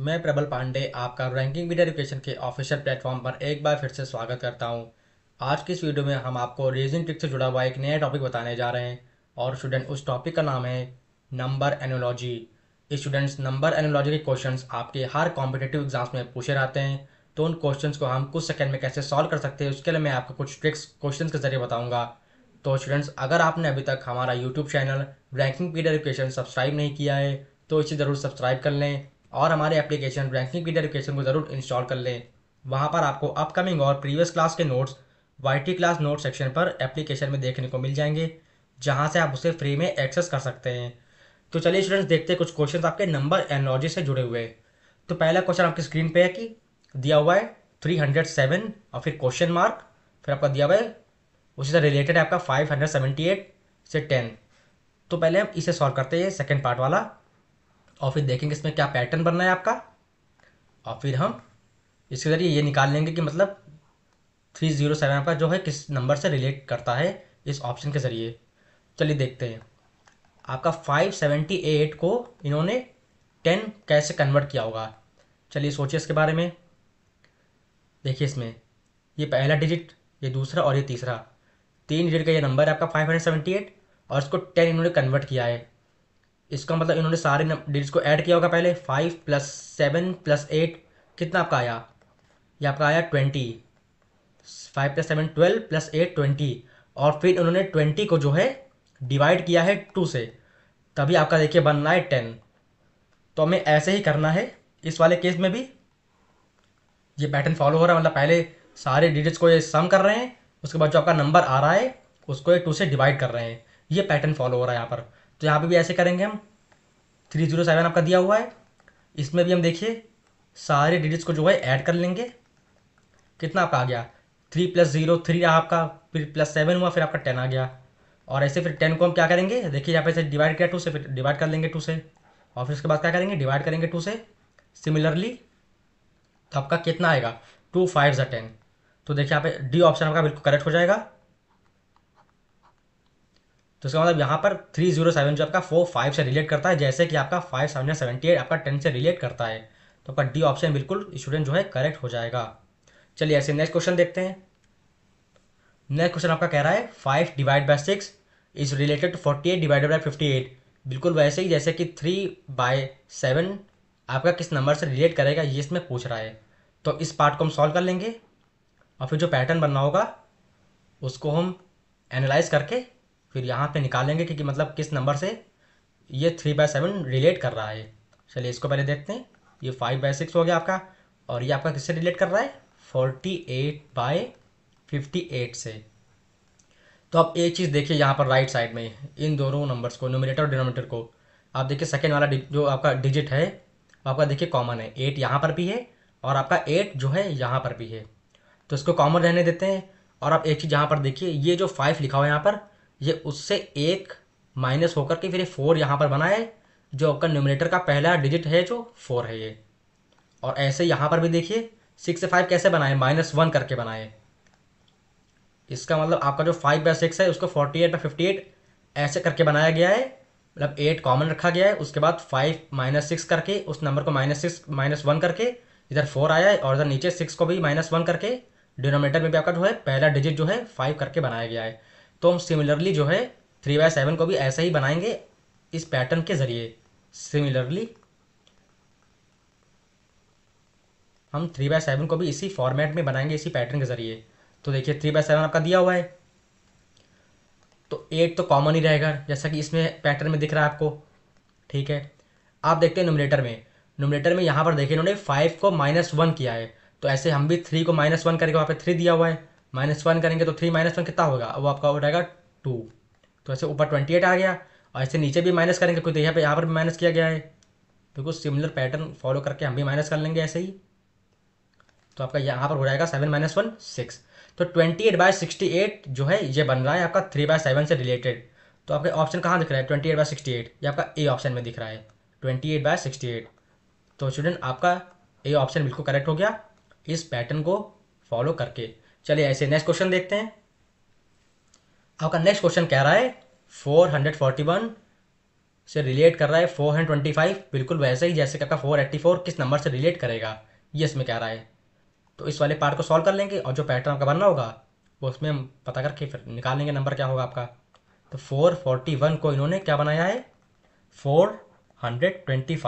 मैं प्रबल पांडे आपका ranking media education के ऑफिशियल प्लेटफॉर्म पर एक बार फिर से स्वागत करता हूं। आज की इस वीडियो में हम आपको रीजनिंग ट्रिक से जुड़ा हुआ एक नया टॉपिक बताने जा रहे हैं और स्टूडेंट उस टॉपिक का नाम है number analogy students number analogy के क्वेश्चन आपके हर कॉम्पिटेटिव एग्जाम्स में पूछे रहते हैं तो उन क्वेश्चन को हम कुछ सेकेंड में कैसे सॉल्व कर सकते हैं उसके लिए मैं आपको कुछ ट्रिक्स क्वेश्चन के जरिए बताऊँगा तो स्टूडेंट्स अगर आपने अभी तक हमारा यूट्यूब चैनल रैंकिंग पीड एजुकेशन सब्सक्राइब नहीं किया है तो इसे ज़रूर सब्सक्राइब कर लें और हमारे एप्लीकेशन रैंकिंग की डेडिकेशन को ज़रूर इंस्टॉल कर लें वहाँ पर आपको अपकमिंग और प्रीवियस क्लास के नोट्स वाई क्लास नोट सेक्शन पर एप्लीकेशन में देखने को मिल जाएंगे जहाँ से आप उसे फ्री में एक्सेस कर सकते हैं तो चलिए स्टूडेंट्स देखते हैं कुछ क्वेश्चन आपके नंबर एनोलॉजी से जुड़े हुए तो पहला क्वेश्चन आपकी स्क्रीन पे है कि दिया हुआ है थ्री हंड्रेड सेवन और फिर क्वेश्चन मार्क फिर आपका दिया हुआ है उसी से रिलेटेड है आपका फाइव हंड्रेड सेवेंटी एट से टेन तो पहले हम इसे सॉल्व करते हैं सेकेंड पार्ट वाला और फिर देखेंगे इसमें क्या पैटर्न बनना है आपका और फिर हम इसके ज़रिए ये निकाल लेंगे कि मतलब थ्री जीरो सेवन आपका जो है किस नंबर से रिलेट करता है इस ऑप्शन के ज़रिए चलिए देखते हैं आपका फाइव सेवेंटी एट को इन्होंने टेन कैसे कन्वर्ट किया होगा चलिए सोचिए इसके बारे में देखिए इसमें ये पहला डिजिट ये दूसरा और ये तीसरा तीन डिजिट का ये नंबर है आपका फाइव हंड्रेड सेवेंटी एट और इसको टेन इन्होंने कन्वर्ट किया है इसका मतलब इन्होंने सारे डिजिट्स को ऐड किया होगा पहले five plus seven plus eight कितना आपका आया ये आपका आया twenty five plus seven twelve plus eight twenty और फिर उन्होंने ट्वेंटी को जो है डिवाइड किया है टू से तभी आपका देखिए बनना है टेन तो हमें ऐसे ही करना है इस वाले केस में भी ये पैटर्न फॉलो हो रहा है मतलब पहले सारे डिजिट्स को ये सम कर रहे हैं उसके बाद जो आपका नंबर आ रहा है उसको ये टू से डिवाइड कर रहे हैं ये पैटर्न फॉलो हो रहा है यहाँ पर तो यहाँ पे भी ऐसे करेंगे हम थ्री जीरो सेवन आपका दिया हुआ है इसमें भी हम देखिए सारे डिजिट्स को जो है ऐड कर लेंगे कितना आपका आ गया थ्री प्लस जीरो थ्री रहा आपका फिर प्लस सेवन हुआ फिर आपका टेन आ गया और ऐसे फिर टेन को हम क्या करेंगे देखिए यहाँ पे से डिवाइड किया टू से फिर डिवाइड कर लेंगे टू से और फिर उसके बाद क्या करेंगे डिवाइड करेंगे टू से सिमिलरली तो आपका कितना आएगा टू फाइव ज़ा टेन तो देखिए यहाँ पे डी ऑप्शन आपका बिल्कुल करेक्ट हो जाएगा तो इसका मतलब यहाँ पर थ्री जीरो सेवन जो आपका फोर फाइव से रिलेट करता है जैसे कि आपका फाइव सेवन या सेवेंटी एट आपका टेन से रिलेट करता है तो आपका डी ऑप्शन बिल्कुल स्टूडेंट जो है करेक्ट हो जाएगा चलिए ऐसे नेक्स्ट क्वेश्चन देखते हैं नेक्स्ट क्वेश्चन आपका कह रहा है five divide by six is related to forty eight divided by fifty eight बिल्कुल वैसे ही जैसे कि थ्री बाय सेवन आपका किस नंबर से रिलेट करेगा ये इसमें पूछ रहा है तो इस पार्ट को हम सॉल्व कर लेंगे और फिर जो पैटर्न बनना होगा उसको हम एनालाइज करके फिर यहाँ पे निकालेंगे कि, कि मतलब किस नंबर से ये थ्री बाय सेवन रिलेट कर रहा है चलिए इसको पहले देखते हैं ये फाइव बाय सिक्स हो गया आपका और ये आपका किससे रिलेट कर रहा है forty eight by fifty eight से तो आप एक चीज़ देखिए यहाँ पर राइट साइड में इन दोनों नंबर्स को नोमिनेटर और डिनोमिनेटर को आप देखिए सेकेंड वाला जो आपका डिजिट है वो आपका देखिए कॉमन है एट यहाँ पर भी है और आपका एट जो है यहाँ पर भी है तो इसको कॉमन रहने देते हैं और आप एक चीज़ यहाँ पर देखिए ये जो फाइव लिखा हुआ है यहाँ पर ये उससे एक माइनस होकर के फिर ये फोर यहाँ पर बना है जो आपका न्यूमिनेटर का पहला डिजिट है जो फोर है ये और ऐसे यहाँ पर भी देखिए सिक्स से फाइव कैसे बनाए माइनस वन करके बनाए इसका मतलब आपका जो फाइव बाय सिक्स है उसको forty eight by fifty eight ऐसे करके बनाया गया है मतलब एट कॉमन रखा गया है उसके बाद फाइव माइनस सिक्स करके उस नंबर को माइनस सिक्स माइनस वन करके इधर फोर आया है और इधर नीचे सिक्स को भी माइनस वन करके डिनोमीटर में भी आपका जो है पहला डिजिट जो है फाइव करके बनाया गया है तो हम सिमिलरली जो है थ्री बाय सेवन को भी ऐसा ही बनाएंगे इस पैटर्न के ज़रिए सिमिलरली हम थ्री बाय सेवन को भी इसी फॉर्मेट में बनाएंगे इसी पैटर्न के ज़रिए तो देखिए थ्री बाय सेवन आपका दिया हुआ है तो एट तो कॉमन ही रहेगा जैसा कि इसमें पैटर्न में दिख रहा है आपको ठीक है आप देखते हैं नोमिनेटर में नोमिनेटर में यहाँ पर देखिए इन्होंने फाइव को माइनस वन किया है तो ऐसे हम भी थ्री को माइनस वन करके वहाँ पर थ्री दिया हुआ है माइनस वन करेंगे तो थ्री माइनस वन कितना होगा वो आपका हो जाएगा टू तो ऐसे ऊपर ट्वेंटी एट आ गया और ऐसे नीचे भी माइनस करेंगे क्योंकि यहाँ पे यहाँ पर भी माइनस किया गया है बिल्कुल सिमिलर पैटर्न फॉलो करके हम भी माइनस कर लेंगे ऐसे ही तो आपका यहाँ पर हो जाएगा सेवन माइनस वन सिक्स तो twenty eight by sixty eight जो है ये बन रहा है आपका थ्री बाय सेवन से रिलेटेड तो आपके ऑप्शन कहाँ दिख रहा है twenty eight by sixty eight ये आपका ए ऑप्शन में दिख रहा है twenty eight by sixty eight तो स्टूडेंट आपका ए ऑप्शन बिल्कुल करेक्ट हो गया इस पैटर्न को फॉलो करके चलिए ऐसे नेक्स्ट क्वेश्चन देखते हैं आपका नेक्स्ट क्वेश्चन कह रहा है 441 से रिलेट कर रहा है 425 बिल्कुल वैसे ही जैसे कि आपका 484 किस नंबर से रिलेट करेगा ये इसमें कह रहा है तो इस वाले पार्ट को सॉल्व कर लेंगे और जो पैटर्न आपका बनना होगा वो उसमें हम पता करके फिर निकाल लेंगे नंबर क्या होगा आपका तो 441 को इन्होंने क्या बनाया है 425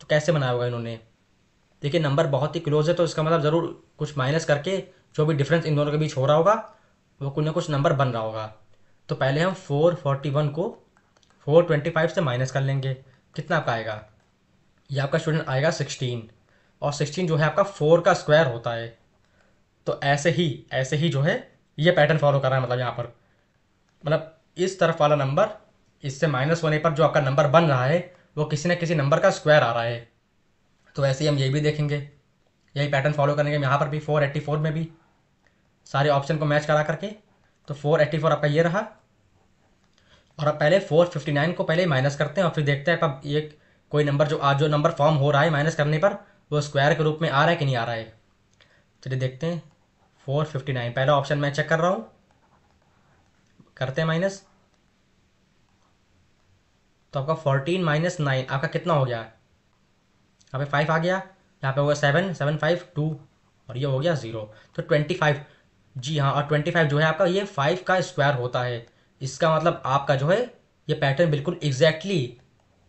तो कैसे बनाया होगा इन्होंने देखिए नंबर बहुत ही क्लोज है तो इसका मतलब ज़रूर कुछ माइनस करके जो भी डिफरेंस इन दोनों के बीच हो रहा होगा वो कुछ ना कुछ नंबर बन रहा होगा तो पहले हम फोर फोर्टी वन को फोर ट्वेंटी फाइव से माइनस कर लेंगे कितना आपका आएगा ये आपका स्टूडेंट आएगा सिक्सटीन और सिक्सटीन जो है आपका फोर का स्क्वायर होता है तो ऐसे ही ऐसे ही जो है ये पैटर्न फॉलो कर रहा है मतलब यहाँ पर मतलब इस तरफ वाला नंबर इससे माइनस होने पर जो आपका नंबर बन रहा है वो किसी न किसी नंबर का स्क्वायर आ रहा है तो वैसे ही हम ये भी देखेंगे यही पैटर्न फॉलो करेंगे यहाँ पर भी 484 में भी सारे ऑप्शन को मैच करा करके तो 484 आपका ये रहा और अब पहले 459 को पहले माइनस करते हैं और फिर देखते हैं कब ये कोई नंबर जो आज जो नंबर फॉर्म हो रहा है माइनस करने पर वो स्क्वायर के रूप में आ रहा है कि नहीं आ रहा है चलिए देखते हैं नाइन पहला ऑप्शन मैं चेक कर रहा हूँ करते हैं माइनस तो आपका 14 माइनस नाइन आपका कितना हो गया यहाँ पे फाइव आ गया यहाँ पे हो गया सेवन सेवन फाइव टू और ये हो गया ज़ीरो तो ट्वेंटी फाइव जी हाँ और ट्वेंटी फाइव जो है आपका ये फाइव का स्क्वायर होता है इसका मतलब आपका जो है ये पैटर्न बिल्कुल एग्जैक्टली exactly,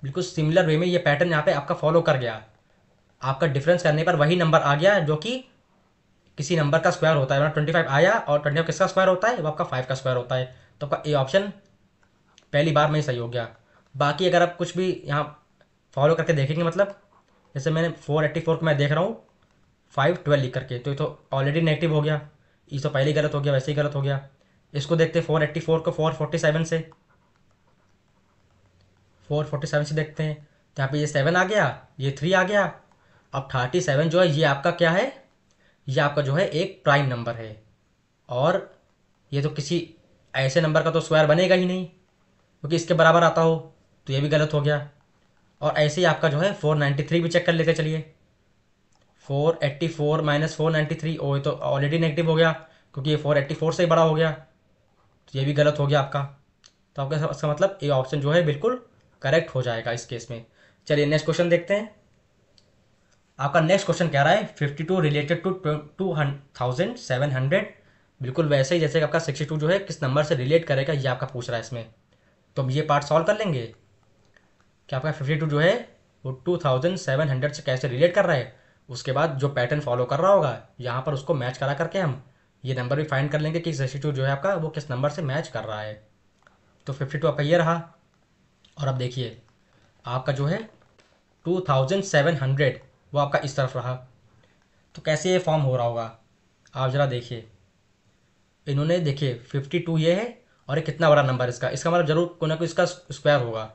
बिल्कुल सिमिलर वे में ये पैटर्न यहाँ पे आपका फॉलो कर गया आपका डिफरेंस करने पर वही नंबर आ गया जो कि किसी नंबर का स्क्वायर होता है मतलब ट्वेंटी फाइव आया और ट्वेंटी फाइव किसका स्क्वायर होता है वो आपका फाइव का स्क्वायर होता है तो आपका ए ऑप्शन पहली बार में ही सही हो गया बाकी अगर आप कुछ भी यहाँ फॉलो करके देखेंगे मतलब जैसे मैंने फोर एट्टी फोर को मैं देख रहा हूँ फाइव ट्वेल्व लिख करके तो ये तो ऑलरेडी नेगेटिव हो गया ये तो पहले गलत हो गया वैसे ही गलत हो गया इसको देखते फोर एट्टी फोर को फोर फोर्टी सेवन से फोर फोर्टी सेवन से देखते हैं तो यहाँ पर ये सेवन आ गया ये थ्री आ गया अब थर्टी सेवन जो है ये आपका क्या है ये आपका जो है एक प्राइम नंबर है और ये तो किसी ऐसे नंबर का तो स्क्वायर बनेगा ही नहीं क्योंकि इसके बराबर आता हो तो ये भी गलत हो गया और ऐसे ही आपका जो है फोर नाइन्टी थ्री भी चेक कर लेते चलिए four eighty four minus four ninety three ओ ये तो ऑलरेडी नेगेटिव हो गया क्योंकि ये फोर एट्टी फोर से ही बड़ा हो गया तो ये भी गलत हो गया आपका तो आपका इसका मतलब ये ऑप्शन जो है बिल्कुल करेक्ट हो जाएगा इस केस में चलिए नेक्स्ट क्वेश्चन देखते हैं आपका नेक्स्ट क्वेश्चन कह रहा है fifty two related to two thousand seven hundred बिल्कुल वैसे ही जैसे आपका सिक्सटी टू जो है किस नंबर से रिलेट करेगा ये आपका पूछ रहा है इसमें तो हम ये पार्ट सॉल्व कर लेंगे कि आपका फिफ्टी टू जो है वो टू थाउजेंड सेवन हंड्रेड से कैसे रिलेट कर रहा है उसके बाद जो पैटर्न फॉलो कर रहा होगा यहाँ पर उसको मैच करा करके हम ये नंबर भी फाइंड कर लेंगे कि सिक्सटी टू जो है आपका वो किस नंबर से मैच कर रहा है तो फिफ्टी टू आपका ये रहा और अब देखिए आपका जो है टू थाउजेंड सेवन हंड्रेड वो आपका इस तरफ रहा तो कैसे ये फॉर्म हो रहा होगा आप ज़रा देखिए इन्होंने देखिए फिफ्टी टू ये है और ये कितना बड़ा नंबर इसका इसका मतलब जरूर कोई ना कोई इसका स्क्वायर होगा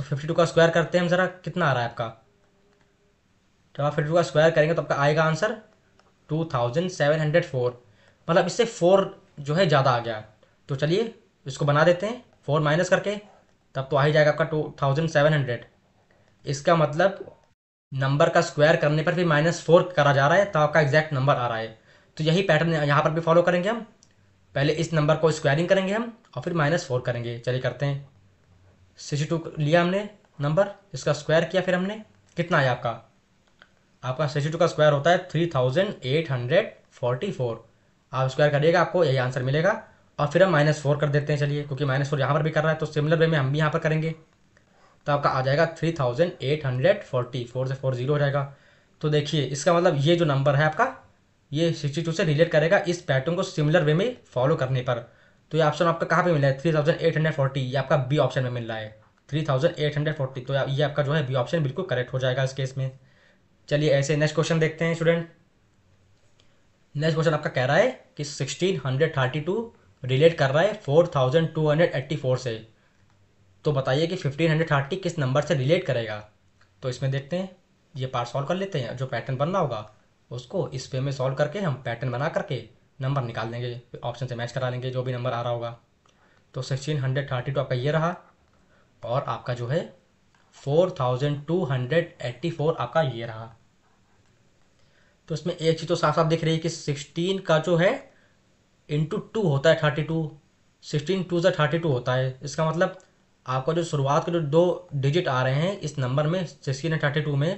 तो फिफ्टी टू का स्क्वायर करते हैं हम ज़रा कितना आ रहा है आपका जब आप फिफ्टी टू का स्क्वायर करेंगे तो आपका आएगा answer two thousand seven hundred four मतलब इससे फोर जो है ज़्यादा आ गया तो चलिए इसको बना देते हैं फोर माइनस करके तब तो आ ही जाएगा आपका टू थाउजेंड सेवन हंड्रेड इसका मतलब नंबर का स्क्वायर करने पर भी माइनस फोर करा जा रहा है तब आपका एग्जैक्ट नंबर आ रहा है तो यही पैटर्न यहाँ पर भी फॉलो करेंगे हम पहले इस नंबर को स्क्वायरिंग करेंगे हम और फिर माइनस फोर करेंगे चलिए करते हैं सिक्सटी टू लिया हमने नंबर इसका स्क्वायर किया फिर हमने कितना आया आपका आपका सिक्सटी टू का स्क्वायर होता है three thousand eight hundred forty four आप स्क्वायर करिएगा आपको यही आंसर मिलेगा और फिर हम माइनस फोर कर देते हैं चलिए क्योंकि माइनस फोर यहाँ पर भी कर रहा है तो सिमिलर वे में हम भी यहाँ पर करेंगे तो आपका आ जाएगा three thousand eight hundred forty four से फोर जीरो हो जाएगा तो देखिए इसका मतलब ये जो नंबर है आपका ये सिक्सटी टू से रिलेट करेगा इस पैटर्न को सिमिलर वे में फॉलो करने पर तो ये ऑप्शन आपका कहाँ पे रहा है three thousand eight hundred forty ये आपका बी ऑप्शन में मिल रहा है three thousand eight hundred forty तो ये आपका जो है बी ऑप्शन बिल्कुल करेक्ट हो जाएगा इस केस में चलिए ऐसे नेक्स्ट क्वेश्चन देखते हैं स्टूडेंट नेक्स्ट क्वेश्चन आपका कह रहा है कि sixteen hundred thirty two relate कर रहा है four thousand two hundred eighty four से तो बताइए कि फिफ्टीन हंड्रेड थर्टी किस नंबर से रिलेट करेगा तो इसमें देखते हैं ये पार्ट सॉल्व कर लेते हैं जो पैटर्न बनना होगा उसको इस वे में सॉल्व करके हम पैटर्न बना करके नंबर निकाल देंगे ऑप्शन से मैच करा लेंगे जो भी नंबर आ रहा होगा तो सिक्सटीन हंड्रेड थर्टी टू आपका ये रहा और आपका जो है four thousand two hundred eighty four आपका ये रहा तो इसमें एक चीज़ तो साफ साफ दिख रही है कि सिक्सटीन का जो है इंटू टू होता है थर्टी टू सिक्सटीन टू जै थर्टी टू होता है इसका मतलब आपका जो शुरुआत के जो दो डिजिट आ रहे हैं इस नंबर में सिक्सटीन थर्टी टू में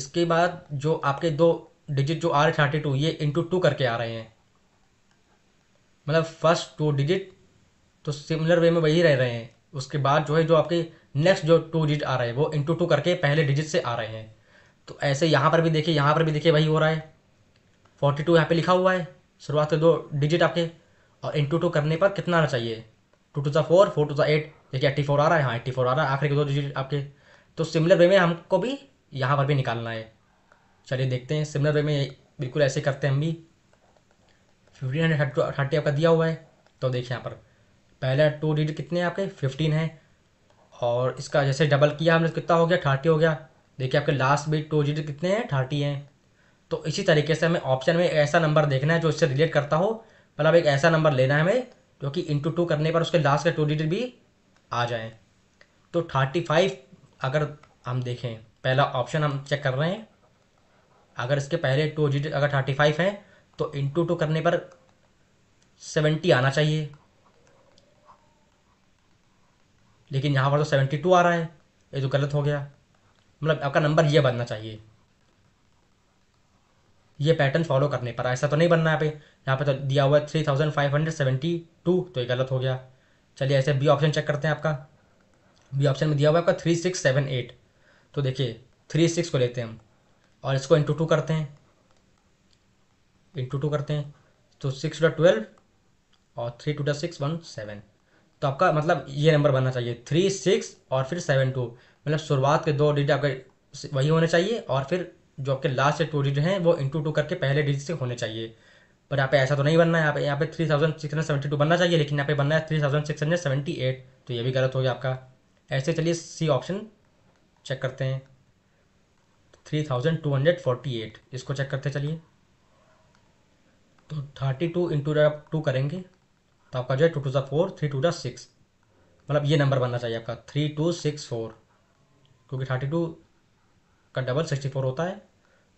इसके बाद जो आपके दो डिजिट जो आ रहे थर्टी टू ये इंटू टू करके आ रहे हैं मतलब फर्स्ट टू डिजिट तो सिमिलर वे में वही रह रहे हैं उसके बाद जो है जो आपके नेक्स्ट जो टू डिजिट आ रहे हैं वो इंटू टू करके पहले डिजिट से आ रहे हैं तो ऐसे यहाँ पर भी देखिए यहाँ पर भी देखिए वही हो रहा है फोर्टी टू यहाँ पर लिखा हुआ है शुरुआत के दो डिजिट आपके और इंटू टू करने पर कितना आना चाहिए टू टू ज़ा फोर फोर टू ज़ा एट देखिए एट्टी फोर आ रहा है हाँ एट्टी फोर आ रहा है आखिर के दो डिजिट आपके तो सिमिलर वे में हमको भी यहाँ पर भी निकालना है चलिए देखते हैं सिमिलर वे में बिल्कुल ऐसे करते हैं हम भी फिफ्टीन हंड्रेड थर्टी आपका दिया हुआ है तो देखिए यहाँ पर पहला टू डिजिट कितने हैं आपके फिफ्टीन है और इसका जैसे डबल किया हमने कितना हो गया थर्टी हो गया देखिए आपके लास्ट भी टू डिजिट कितने हैं थर्टी हैं तो इसी तरीके से हमें ऑप्शन में ऐसा नंबर देखना है जो इससे रिलेट करता हो मतलब एक ऐसा नंबर लेना है हमें जो कि इंटू टू करने पर उसके लास्ट के टू डिजिट भी आ जाएँ तो थर्टी फाइव अगर हम देखें पहला ऑप्शन हम चेक कर रहे हैं अगर इसके पहले टू डिजिट अगर थर्टी फाइव है तो इंटू टू करने पर सेवेंटी आना चाहिए लेकिन यहाँ पर तो सेवेंटी टू आ रहा है ये तो गलत हो गया मतलब आपका नंबर ये बनना चाहिए ये पैटर्न फॉलो करने पर ऐसा तो नहीं बनना यहाँ पे यहाँ पे तो दिया हुआ है three thousand five hundred seventy two तो ये गलत हो गया चलिए ऐसे बी ऑप्शन चेक करते हैं आपका बी ऑप्शन में दिया हुआ है आपका थ्री सिक्स सेवन एट तो देखिए थ्री सिक्स को लेते हैं हम और इसको इंटू टू करते हैं इंटू टू करते हैं तो सिक्स टू ट्वेल्व और थ्री टू डा सिक्स वन सेवन तो आपका मतलब ये नंबर बनना चाहिए थ्री सिक्स और फिर सेवन टू मतलब शुरुआत के दो डिजिट आपके वही होने चाहिए और फिर जो आपके लास्ट टू डिजिट हैं वो इंटू टू करके पहले डिजिट से होने चाहिए पर यहाँ पे ऐसा तो नहीं बनना है यहाँ पे यहाँ पे three thousand six hundred seventy two बनना चाहिए लेकिन यहाँ पे बनना है three thousand six hundred seventy eight तो ये भी गलत हो गया आपका ऐसे चलिए सी ऑप्शन चेक करते हैं three thousand two hundred forty eight इसको चेक करते चलिए तो थर्टी टू इंटू टू करेंगे तो आपका जो है टू टू ज़ा फोर थ्री टू ज़ा सिक्स मतलब ये नंबर बनना चाहिए आपका थ्री टू सिक्स फोर क्योंकि थर्टी टू का डबल सिक्सटी फोर होता है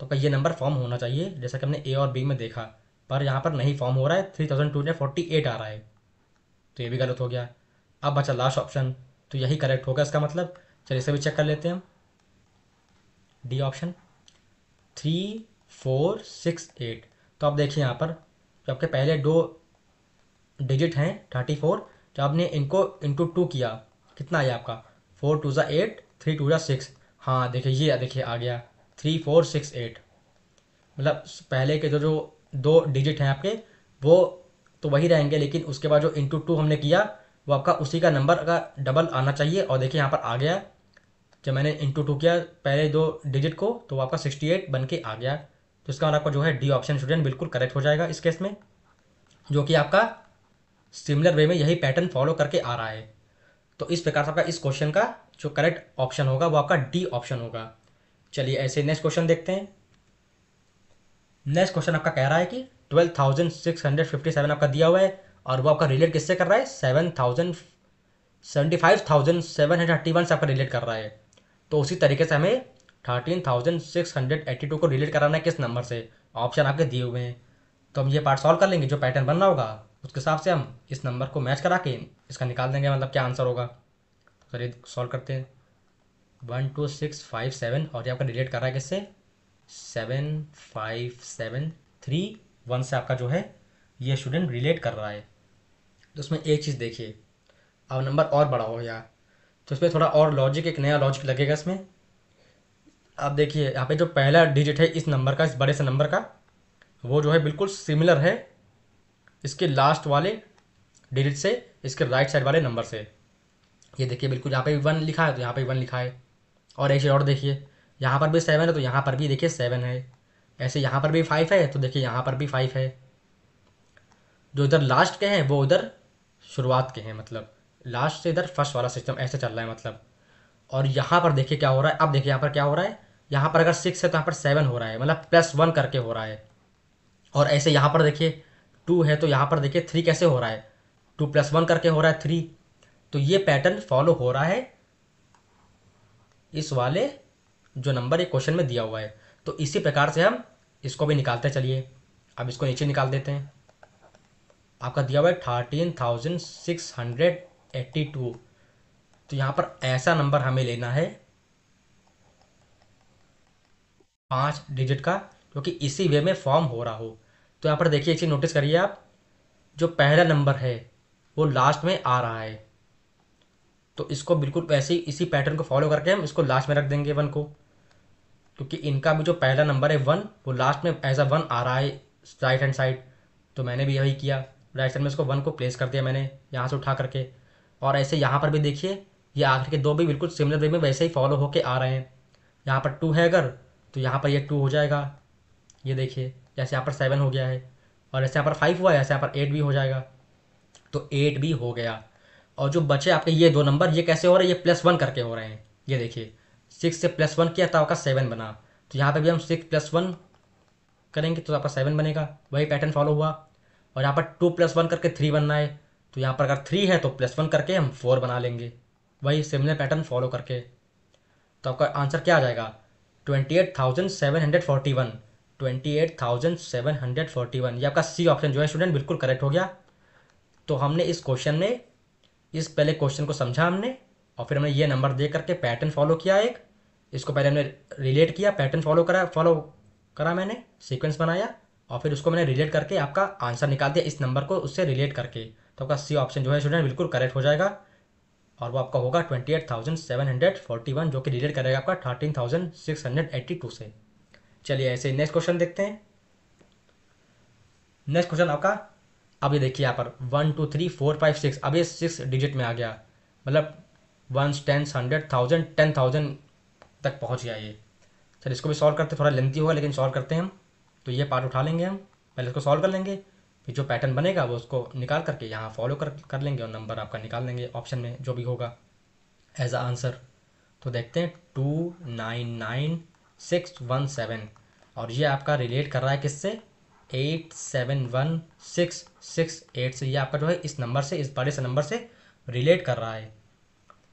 तो आपका ये नंबर फॉर्म होना चाहिए जैसा कि हमने ए और बी में देखा पर यहाँ पर नहीं फॉर्म हो रहा है three thousand two hundred forty eight आ रहा है तो ये भी गलत हो गया अब बचा लास्ट ऑप्शन तो यही करेक्ट होगा इसका मतलब चलिए इसे भी चेक कर लेते हैं हम D option three four six eight तो आप देखिए यहाँ पर जो आपके पहले दो डिजिट हैं थर्टी फोर जो आपने इनको इंटू टू किया कितना आया आपका फोर टू ज़ा एट थ्री टू ज़ा सिक्स हाँ देखिए ये देखिए आ गया थ्री फोर सिक्स एट मतलब पहले के जो जो दो डिजिट हैं आपके वो तो वही रहेंगे लेकिन उसके बाद जो इंटू टू हमने किया वो आपका उसी का नंबर का डबल आना चाहिए और देखिए यहाँ पर आ गया जब मैंने इंटू टू किया पहले दो डिजिट को तो वो आपका सिक्सटी एट बन के आ गया तो इसका आपका जो है डी ऑप्शन स्टूडेंट बिल्कुल करेक्ट हो जाएगा इस केस में जो कि आपका सिमिलर वे में यही पैटर्न फॉलो करके आ रहा है तो इस प्रकार से आपका इस क्वेश्चन का जो करेक्ट ऑप्शन होगा वो आपका डी ऑप्शन होगा चलिए ऐसे नेक्स्ट क्वेश्चन देखते हैं नेक्स्ट क्वेश्चन आपका कह रहा है कि twelve thousand six hundred fifty seven आपका दिया हुआ है और वो आपका रिलेट किससे कर रहा है seven thousand seventy five thousand seven hundred thirty one से आपका रिलेट कर रहा है तो उसी तरीके से हमें thirteen thousand six hundred eighty two को डिलीट कराना है किस नंबर से ऑप्शन आपके दिए हुए हैं तो हम ये पार्ट सॉल्व कर लेंगे जो पैटर्न बन रहा होगा उसके हिसाब से हम इस नंबर को मैच करा के इसका निकाल देंगे मतलब क्या आंसर होगा तो चलिए सॉल्व करते हैं one two six five seven और ये आपका डिलीट कर रहा है किससे seven five seven three one से आपका जो है ये स्टूडेंट रिलेट कर रहा है तो उसमें एक चीज़ देखिए अब नंबर और बड़ा हो गया तो इसमें थोड़ा और लॉजिक एक नया लॉजिक लगेगा इसमें आप देखिए यहाँ पे जो पहला डिजिट है इस नंबर का इस बड़े से नंबर का वो जो है बिल्कुल सिमिलर है इसके लास्ट वाले डिजिट से इसके राइट साइड वाले नंबर से ये देखिए बिल्कुल यहाँ पे वन लिखा है तो यहाँ पे वन लिखा है और ऐसे और देखिए यहाँ पर भी सेवन है तो यहाँ पर भी देखिए सेवन है ऐसे यहाँ पर भी फाइव है तो देखिए यहाँ पर भी फाइव है जो इधर लास्ट के हैं वो उधर शुरुआत के हैं मतलब लास्ट से इधर फर्स्ट वाला सिस्टम ऐसे चल रहा है मतलब और यहाँ पर देखिए क्या हो रहा है अब देखिए यहाँ पर क्या हो रहा है यहाँ पर अगर सिक्स है तो यहाँ पर सेवन हो रहा है मतलब प्लस वन करके हो रहा है और ऐसे यहाँ पर देखिए टू है तो यहाँ पर देखिए थ्री कैसे हो रहा है टू प्लस वन करके हो रहा है थ्री तो ये पैटर्न फॉलो हो रहा है इस वाले जो नंबर एक क्वेश्चन में दिया हुआ है तो इसी प्रकार से हम इसको भी निकालते चलिए अब इसको नीचे निकाल देते हैं आपका दिया हुआ है thirteen thousand six hundred eighty two तो यहाँ पर ऐसा नंबर हमें लेना है पाँच डिजिट का क्योंकि इसी वे में फॉर्म हो रहा हो तो यहाँ पर देखिए एक चीज़ नोटिस करिए आप जो पहला नंबर है वो लास्ट में आ रहा है तो इसको बिल्कुल वैसे ही इसी पैटर्न को फॉलो करके हम इसको लास्ट में रख देंगे वन को क्योंकि इनका भी जो पहला नंबर है वन वो लास्ट में एज अ वन आ रहा है राइट हैंड साइड तो मैंने भी यही किया राइट साइड में इसको वन को प्लेस कर दिया मैंने यहाँ से उठा करके और ऐसे यहाँ पर भी देखिए ये आखिर के दो भी बिल्कुल सिमिलर वे में वैसे ही फॉलो होके आ रहे हैं यहाँ पर टू है अगर तो यहाँ पर ये टू हो जाएगा ये देखिए जैसे यहाँ पर सेवन हो गया है और ऐसे यहाँ पर फाइव हुआ है ऐसे यहाँ पर एट भी हो जाएगा तो एट भी हो गया और जो बचे आपके ये दो नंबर ये कैसे हो रहे हैं ये प्लस वन करके हो रहे हैं ये देखिए सिक्स से प्लस वन किया तो आपका सेवन बना तो यहाँ पर भी हम सिक्स प्लस वन करेंगे तो आपका सेवन बनेगा वही पैटर्न फॉलो हुआ और यहाँ पर टू प्लस वन करके थ्री बनना है तो यहाँ पर अगर थ्री है तो प्लस वन करके हम फोर बना लेंगे वही सिमिलर पैटर्न फॉलो करके तो आपका आंसर क्या आ जाएगा twenty eight thousand seven hundred forty one twenty eight thousand seven hundred forty one ये आपका सी ऑप्शन जो है स्टूडेंट बिल्कुल करेक्ट हो गया तो हमने इस क्वेश्चन में इस पहले क्वेश्चन को समझा हमने और फिर हमने ये नंबर दे करके पैटर्न फॉलो किया एक इसको पहले हमने रिलेट किया पैटर्न फॉलो करा फॉलो करा मैंने सीक्वेंस बनाया और फिर उसको मैंने रिलेट करके आपका आंसर निकाल दिया इस नंबर को उससे रिलेट करके तो आपका सी ऑप्शन जो है स्टूडेंट बिल्कुल करेक्ट हो जाएगा और वो आपका होगा twenty eight thousand seven hundred forty one जो कि रिलेट करेगा आपका thirteen thousand six hundred eighty two से चलिए ऐसे नेक्स्ट क्वेश्चन देखते हैं नेक्स्ट क्वेश्चन आपका अब ये देखिए यहाँ पर one two three four five six अब ये सिक्स डिजिट में आ गया मतलब one ten hundred thousand ten thousand तक पहुँच गया ये चलिए इसको भी सॉल्व करते थोड़ा लेंथी होगा लेकिन सॉल्व करते हैं हम तो ये पार्ट उठा लेंगे हम पहले इसको सॉल्व कर लेंगे फिर जो पैटर्न बनेगा वो उसको निकाल करके यहाँ फॉलो कर कर लेंगे और नंबर आपका निकाल लेंगे ऑप्शन में जो भी होगा एज अ आंसर तो देखते हैं two nine nine six one seven और ये आपका रिलेट कर रहा है किससे eight seven one six six eight से ये आपका जो है इस नंबर से इस बड़े से नंबर से रिलेट कर रहा है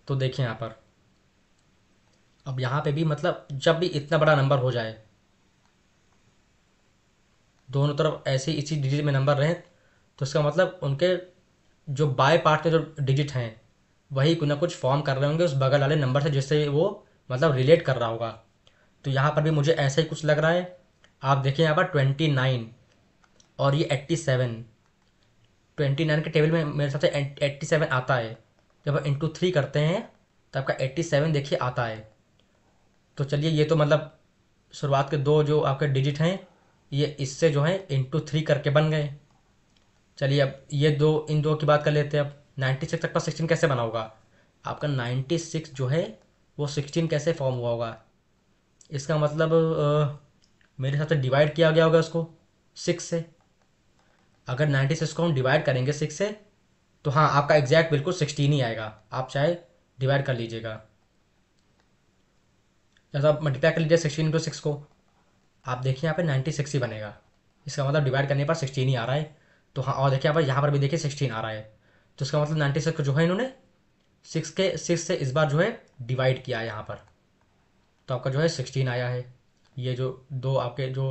तो देखिए यहाँ पर अब यहाँ पे भी मतलब जब भी इतना बड़ा नंबर हो जाए दोनों तरफ ऐसे इसी डिजिट में नंबर रहें तो इसका मतलब उनके जो बाय पार्ट के जो डिजिट हैं वही कुछ ना कुछ फॉर्म कर रहे होंगे उस बगल वाले नंबर से जिससे वो मतलब रिलेट कर रहा होगा तो यहाँ पर भी मुझे ऐसा ही कुछ लग रहा है आप देखिए यहाँ पर ट्वेंटी नाइन और ये एट्टी सेवन ट्वेंटी नाइन के टेबल में मेरे हिसाब से एट्टी सेवन आता है जब हम इंटू थ्री करते हैं तो आपका एट्टी सेवन देखिए आता है तो चलिए ये तो मतलब शुरुआत के दो जो आपके डिजिट हैं ये इससे जो है इंटू थ्री करके बन गए चलिए अब ये दो इन दो की बात कर लेते हैं अब नाइन्टी सिक्स का सिक्सटीन कैसे बना होगा आपका नाइन्टी सिक्स जो है वो सिक्सटीन कैसे फॉर्म हुआ होगा इसका मतलब आ, मेरे हिसाब से डिवाइड किया गया होगा उसको सिक्स से अगर नाइन्टी सिक्स को हम डिवाइड करेंगे सिक्स से तो हाँ आपका एग्जैक्ट बिल्कुल सिक्सटीन ही आएगा आप चाहे डिवाइड कर लीजिएगा जैसा मल्टीप्लाई कर लीजिए सिक्सटीन इंटू सिक्स को आप देखिए यहाँ पे नाइन्टी ही बनेगा इसका मतलब डिवाइड करने पर सिक्सटीन ही आ रहा है तो हाँ और देखिए यहाँ पर यहाँ पर भी देखिए सिक्सटीन आ रहा है तो इसका मतलब नाइन्टी सिक्स को जो है इन्होंने सिक्स के सिक्स से इस बार जो है डिवाइड किया है यहाँ पर तो आपका जो है सिक्सटीन आया है ये जो दो आपके जो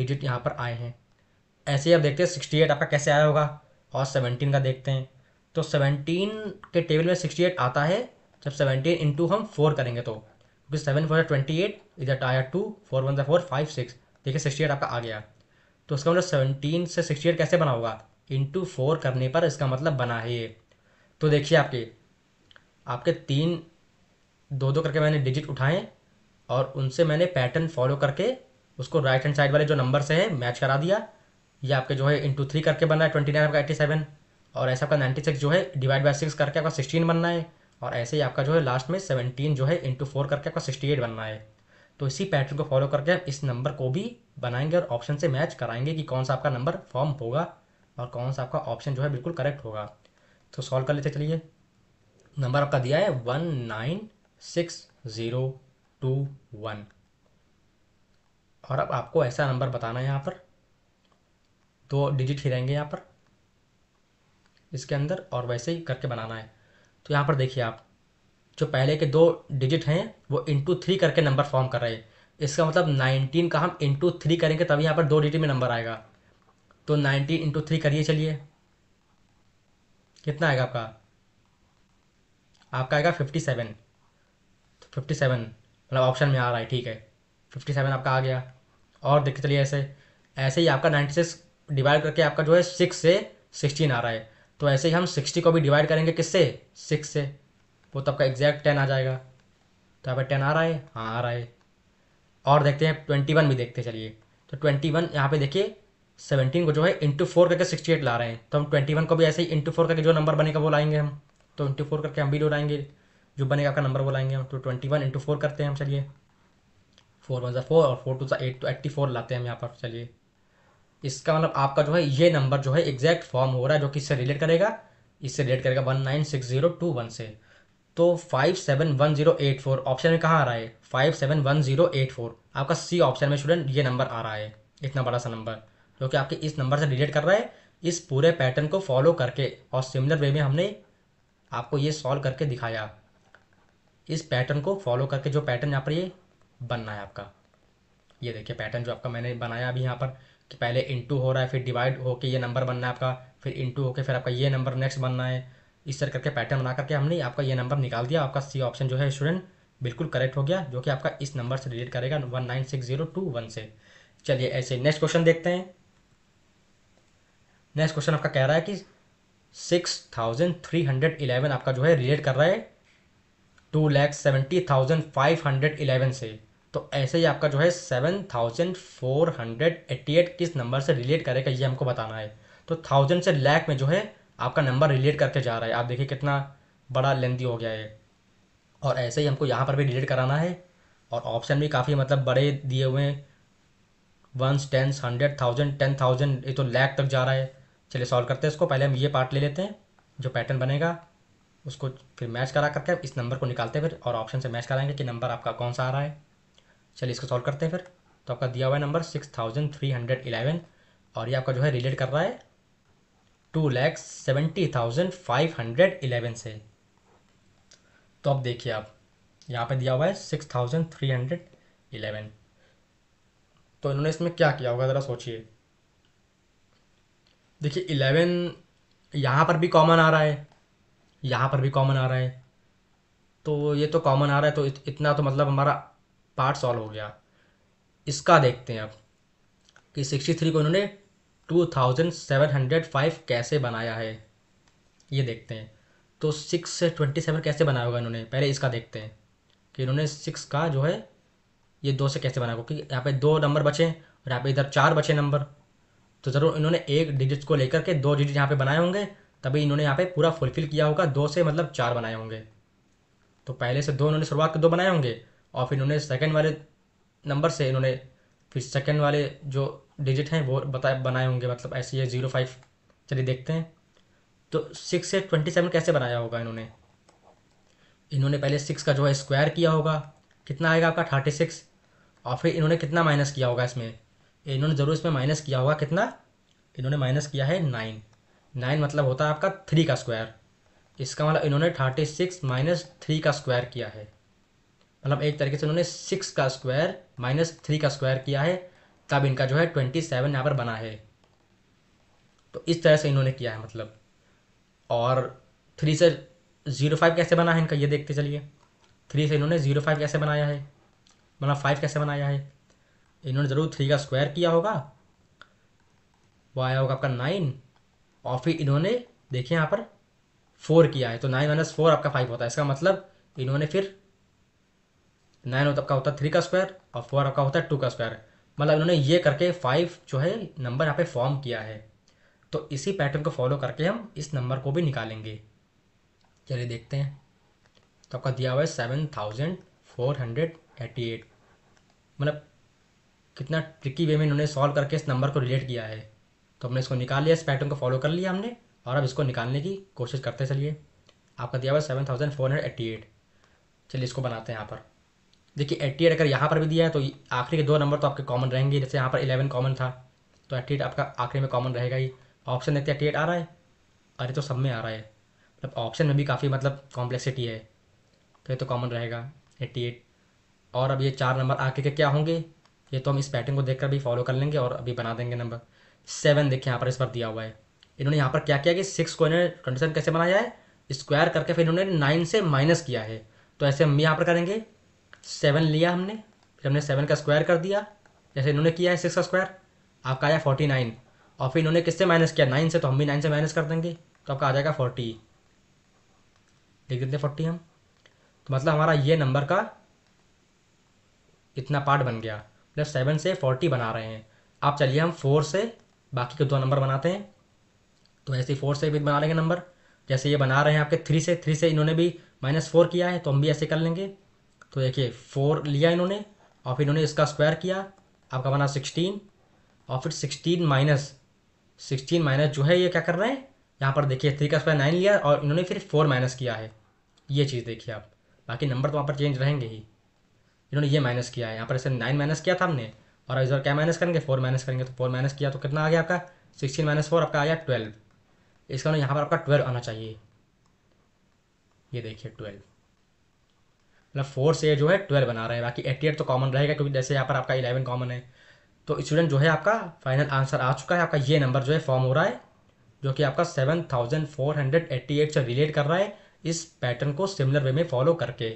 डिजिट यहाँ पर आए हैं ऐसे ही आप देखते हैं सिक्सटी एट आपका कैसे आया होगा और सेवनटीन का देखते हैं तो सेवनटीन के टेबल में सिक्सटी एट आता है जब सेवनटीन इंटू हम फोर करेंगे तो सेवन फोर ट्वेंटी एट इधर आया two four one four five six देखिए सिक्सटी एट आपका आ गया तो उसका मतलब सेवनटीन से सिक्सटी एट कैसे बना होगा इंटू फोर करने पर इसका मतलब बना है ये तो देखिए आपके आपके तीन दो दो करके मैंने डिजिट उठाए और उनसे मैंने पैटर्न फॉलो करके उसको राइट हैंड साइड वाले जो नंबर से है मैच करा दिया ये आपके जो है इंटू थ्री करके बना है ट्वेंटी नाइन आपका एट्टी सेवन और ऐसा आपका नाइन्टी सिक्स जो है डिवाइड बाई सिक्स करके आपका सिक्सटीन बनना है और ऐसे ही आपका जो है लास्ट में सेवनटीन जो है इंटू फोर करके आपका सिक्सटी एट बनना है तो इसी पैटर्न को फॉलो करके आप इस नंबर को भी बनाएंगे और ऑप्शन से मैच कराएंगे कि कौन सा आपका नंबर फॉर्म होगा और कौन सा आपका ऑप्शन जो है बिल्कुल करेक्ट होगा तो सॉल्व कर लेते चलिए नंबर आपका दिया है one nine six zero two one और अब आपको ऐसा नंबर बताना है यहाँ पर दो डिजिट ही रहेंगे यहाँ पर इसके अंदर और वैसे ही करके बनाना है तो यहाँ पर देखिए आप जो पहले के दो डिजिट हैं वो इंटू थ्री करके नंबर फॉर्म कर रहे हैं इसका मतलब नाइनटीन का हम इंटू थ्री करेंगे तभी यहाँ पर दो डिजिट में नंबर आएगा तो नाइनटीन इंटू थ्री करिए चलिए कितना आएगा आपका आपका आएगा फिफ्टी सेवन तो फिफ्टी सेवन मतलब ऑप्शन में आ रहा है ठीक है फिफ्टी सेवन आपका आ गया और देखिए चलिए ऐसे ऐसे ही आपका नाइन्टी सिक्स डिवाइड करके आपका जो है सिक्स से सिक्सटीन आ रहा है तो ऐसे ही हम सिक्सटी को भी डिवाइड करेंगे किससे सिक्स से वो तो आपका एग्जैक्ट टेन आ जाएगा तो यहाँ पर टेन आ रहा है हाँ आ रहा है और देखते हैं ट्वेंटी वन भी देखते चलिए तो ट्वेंटी वन यहाँ पर देखिए सेवनटीन को जो है इंटू फोर करके सिक्सटी एट ला रहे हैं तो हम ट्वेंटी वन को भी ऐसे ही इंटू फोर करके जो नंबर बनेगा वो लाएंगे हम तो इंटू फोर करके हम भी लाएंगे जो बनेगा आपका नंबर वो लाएंगे हम तो ट्वेंटी वन इंटू फोर करते हैं हम चलिए फोर वन ज़ा फोर और फोर टू ज़ा एट तो एट्टी फोर लाते हैं हम यहाँ पर चलिए इसका मतलब आपका जो है ये नंबर जो है एग्जैक्ट फॉर्म हो रहा है जो कि इससे रिलेट करेगा इससे रिलेट करेगा one nine six zero two one से तो five seven one zero eight four option में कहाँ आ रहा है five seven one zero eight four आपका सी ऑप्शन में स्टूडेंट ये नंबर आ रहा है इतना बड़ा सा नंबर जो कि आपके इस नंबर से रिलेट कर रहा है इस पूरे पैटर्न को फॉलो करके और सिमिलर वे में हमने आपको ये सॉल्व करके दिखाया इस पैटर्न को फॉलो करके जो पैटर्न यहाँ पर ये बनना है आपका ये देखिए पैटर्न जो आपका मैंने बनाया अभी यहाँ पर कि पहले इंटू हो रहा है फिर डिवाइड होके ये नंबर बनना है आपका फिर इंटू होके फिर आपका ये नंबर नेक्स्ट बनना है इस तरह करके पैटर्न बना करके हमने आपका ये नंबर निकाल दिया आपका सी ऑप्शन जो है स्टूडेंट बिल्कुल करेक्ट हो गया जो कि आपका इस नंबर से रिलेट करेगा one nine six zero two one से चलिए ऐसे नेक्स्ट क्वेश्चन देखते हैं नेक्स्ट क्वेश्चन आपका कह रहा है कि six thousand three hundred eleven आपका जो है रिलेट कर रहा है two lakh seventy thousand five hundred eleven से तो ऐसे ही आपका जो है seven thousand four hundred eighty eight किस नंबर से रिलेट करेगा ये हमको बताना है तो थाउजेंड से लैक में जो है आपका नंबर रिलेट करके जा रहा है आप देखिए कितना बड़ा लेंदी हो गया है और ऐसे ही हमको यहाँ पर भी रिलेट कराना है और ऑप्शन भी काफ़ी मतलब बड़े दिए हुए हैं ones tens hundred thousand ten thousand ये तो लैक तक जा रहा है चलिए सॉल्व करते हैं इसको पहले हम ये पार्ट ले लेते हैं जो पैटर्न बनेगा उसको फिर मैच करा करके इस नंबर को निकालते हैं फिर और ऑप्शन से मैच कराएंगे कि नंबर आपका कौन सा आ रहा है चलिए इसको सॉल्व करते हैं फिर तो आपका दिया हुआ है number six thousand three hundred eleven और ये आपका जो है रिलेट कर रहा है two lakh seventy thousand five hundred eleven से तो अब देखिए आप यहाँ पे दिया हुआ है six thousand three hundred eleven तो इन्होंने इसमें क्या किया होगा ज़रा सोचिए देखिए इलेवन यहाँ पर भी कॉमन आ रहा है यहाँ पर भी कॉमन आ रहा है तो ये तो कॉमन आ रहा है तो इतना तो मतलब हमारा पार्ट सॉल्व हो गया इसका देखते हैं अब कि सिक्सटी थ्री को इन्होंने two thousand seven hundred five कैसे बनाया है ये देखते हैं तो सिक्स से ट्वेंटी सेवन कैसे बनाया होगा इन्होंने पहले इसका देखते हैं कि इन्होंने सिक्स का जो है ये दो से कैसे बनाया होगा क्योंकि यहाँ पे दो नंबर बचे और यहाँ पे इधर चार बचे नंबर तो ज़रूर इन्होंने एक डिजिट को लेकर के दो डिजिट यहाँ पे बनाए होंगे तभी इन्होंने यहाँ पे पूरा फुलफिल किया होगा दो से मतलब चार बनाए होंगे तो पहले से दो इन्होंने शुरुआत के दो बनाए होंगे और फिर इन्होंने सेकंड वाले नंबर से इन्होंने फिर सेकंड वाले जो डिजिट हैं वो बताए बनाए होंगे मतलब ऐसे ये ज़ीरो फाइव चलिए देखते हैं तो सिक्स से ट्वेंटी सेवन कैसे बनाया होगा इन्होंने इन्होंने पहले सिक्स का जो है स्क्वायर किया होगा कितना आएगा आपका थर्टी सिक्स और फिर इन्होंने कितना माइनस किया होगा इसमें इन्होंने ज़रूर इसमें माइनस किया होगा कितना इन्होंने माइनस किया है नाइन नाइन मतलब होता है आपका थ्री का स्क्वायर इसका मतलब इन्होंने थर्टी सिक्स माइनस थ्री का स्क्वायर किया है मतलब एक तरीके से उन्होंने सिक्स का स्क्वायर माइनस थ्री का स्क्वायर किया है तब इनका जो है ट्वेंटी सेवन यहाँ पर बना है तो इस तरह से इन्होंने किया है मतलब और थ्री से ज़ीरो फाइव कैसे बना है इनका ये देखते चलिए थ्री से इन्होंने ज़ीरो फाइव कैसे बनाया है मतलब फाइव कैसे बनाया है इन्होंने ज़रूर थ्री का स्क्वायर किया होगा वो आया होगा आपका नाइन और फिर इन्होंने देखिए यहाँ पर फोर किया है तो नाइन माइनस फोर आपका फाइव होता है इसका मतलब इन्होंने फिर नाइन होता का होता है थ्री का स्क्वायर और फोर का होता है टू का स्क्वायर मतलब इन्होंने ये करके फाइव जो है नंबर यहाँ पे फॉर्म किया है तो इसी पैटर्न को फॉलो करके हम इस नंबर को भी निकालेंगे चलिए देखते हैं तो आपका दिया हुआ है seven thousand four hundred eighty eight मतलब कितना ट्रिकी वे में इन्होंने सॉल्व करके इस नंबर को रिलेट किया है तो हमने इसको निकाल लिया इस पैटर्न को फॉलो कर लिया हमने और अब इसको निकालने की कोशिश करते चलिए आपका दिया हुआ है seven thousand four hundred eighty eight चलिए इसको बनाते हैं यहाँ पर देखिए एट्टी एट अगर यहाँ पर भी दिया है तो आखिरी के दो नंबर तो आपके कॉमन रहेंगे जैसे यहाँ पर इलेवन कॉमन था तो एट्टी एट आपका आखिरी में कॉमन रहेगा ही ऑप्शन देखते एट्टी एट आ रहा है अरे तो सब में आ रहा है मतलब ऑप्शन में भी काफ़ी मतलब कॉम्प्लेक्सिटी है तो ये तो कॉमन रहेगा एट्टी एट और अब ये चार नंबर आखिर के क्या होंगे ये तो हम इस पैटर्न को देखकर भी फॉलो कर लेंगे और अभी बना देंगे नंबर सेवन देखिए यहाँ पर इस पर दिया हुआ है इन्होंने यहाँ पर क्या किया कि सिक्स को इन्होंने कंडीशन कैसे बनाया है स्क्वायर करके फिर इन्होंने नाइन से माइनस किया है तो ऐसे हम यहाँ पर करेंगे सेवन लिया हमने फिर हमने सेवन का स्क्वायर कर दिया जैसे इन्होंने किया है सिक्स का स्क्वायर आपका आया फोर्टी नाइन और फिर इन्होंने किससे माइनस किया नाइन से तो हम भी नाइन से माइनस कर देंगे तो आपका आ जाएगा फोर्टी लिख देते फोर्टी हम तो मतलब हमारा ये नंबर का इतना पार्ट बन गया मतलब सेवन से फोर्टी बना रहे हैं आप चलिए हम फोर से बाकी के दो नंबर बनाते हैं तो ऐसे ही फोर से भी बना लेंगे नंबर जैसे ये बना रहे हैं आपके थ्री से थ्री से इन्होंने भी माइनस फोर किया है तो हम भी ऐसे कर लेंगे तो देखिए फोर लिया इन्होंने और फिर इन्होंने इसका स्क्वायर किया आपका बना सिक्सटीन और फिर सिक्सटीन माइनस सिक्सटीन माइनस जो है ये क्या कर रहे हैं यहाँ पर देखिए थ्री का स्क्वायर नाइन लिया और इन्होंने फिर फोर माइनस किया है ये चीज़ देखिए आप बाकी नंबर तो वहाँ पर चेंज रहेंगे ही इन्होंने ये माइनस किया है यहाँ पर ऐसे नाइन माइनस किया था हमने और इधर क्या माइनस करेंगे फोर माइनस करेंगे तो फोर माइनस किया तो कितना आ गया आपका सिक्सटीन माइनस फोर आपका आ गया ट्वेल्व इसका मतलब यहाँ पर आपका ट्वेल्व आना चाहिए ये देखिए ट्वेल्व मतलब फोर से जो है ट्वेल्व बना रहे हैं बाकी एट्टी एट तो कॉमन रहेगा क्योंकि जैसे यहाँ पर आपका इलेवन कॉमन है तो स्टूडेंट जो है आपका फाइनल आंसर आ चुका है आपका ये नंबर जो है फॉर्म हो रहा है जो कि आपका seven thousand four hundred eighty eight से रिलेट कर रहा है इस पैटर्न को सिमिलर वे में फॉलो करके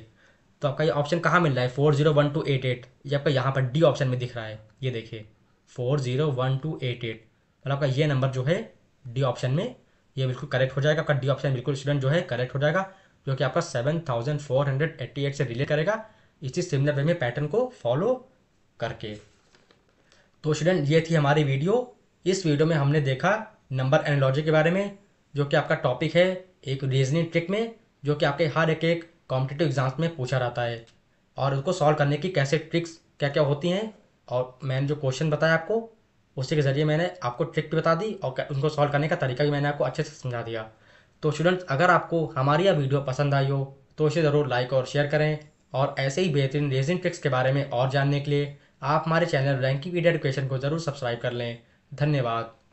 तो आपका ये ऑप्शन कहाँ मिल रहा है four zero one two eight eight ये आपका यहाँ पर डी ऑप्शन में दिख रहा है ये देखिए four zero one two eight eight मतलब आपका ये नंबर जो है डी ऑप्शन में ये बिल्कुल करेक्ट हो जाएगा आपका डी ऑप्शन बिल्कुल स्टूडेंट जो है करेक्ट हो जाएगा जो कि आपका 7488 से रिलेट करेगा इसी सिमिलर वे में पैटर्न को फॉलो करके तो स्टूडेंट ये थी हमारी वीडियो इस वीडियो में हमने देखा नंबर एनोलॉजी के बारे में जो कि आपका टॉपिक है एक रीजनिंग ट्रिक में जो कि आपके हर एक एक कॉम्पिटेटिव एग्जाम्स में पूछा रहता है और उसको सॉल्व करने की कैसे ट्रिक्स क्या क्या होती हैं और मैंने जो क्वेश्चन बताया आपको उसी के ज़रिए मैंने आपको ट्रिक भी बता दी और उनको सॉल्व करने का तरीका भी मैंने आपको अच्छे से समझा दिया तो स्टूडेंट्स अगर आपको हमारी यह वीडियो पसंद आई हो तो इसे ज़रूर लाइक और शेयर करें और ऐसे ही बेहतरीन रेजिंग ट्रिक्स के बारे में और जानने के लिए आप हमारे चैनल रैंकिंग वीडियो एडुकेशन को ज़रूर सब्सक्राइब कर लें धन्यवाद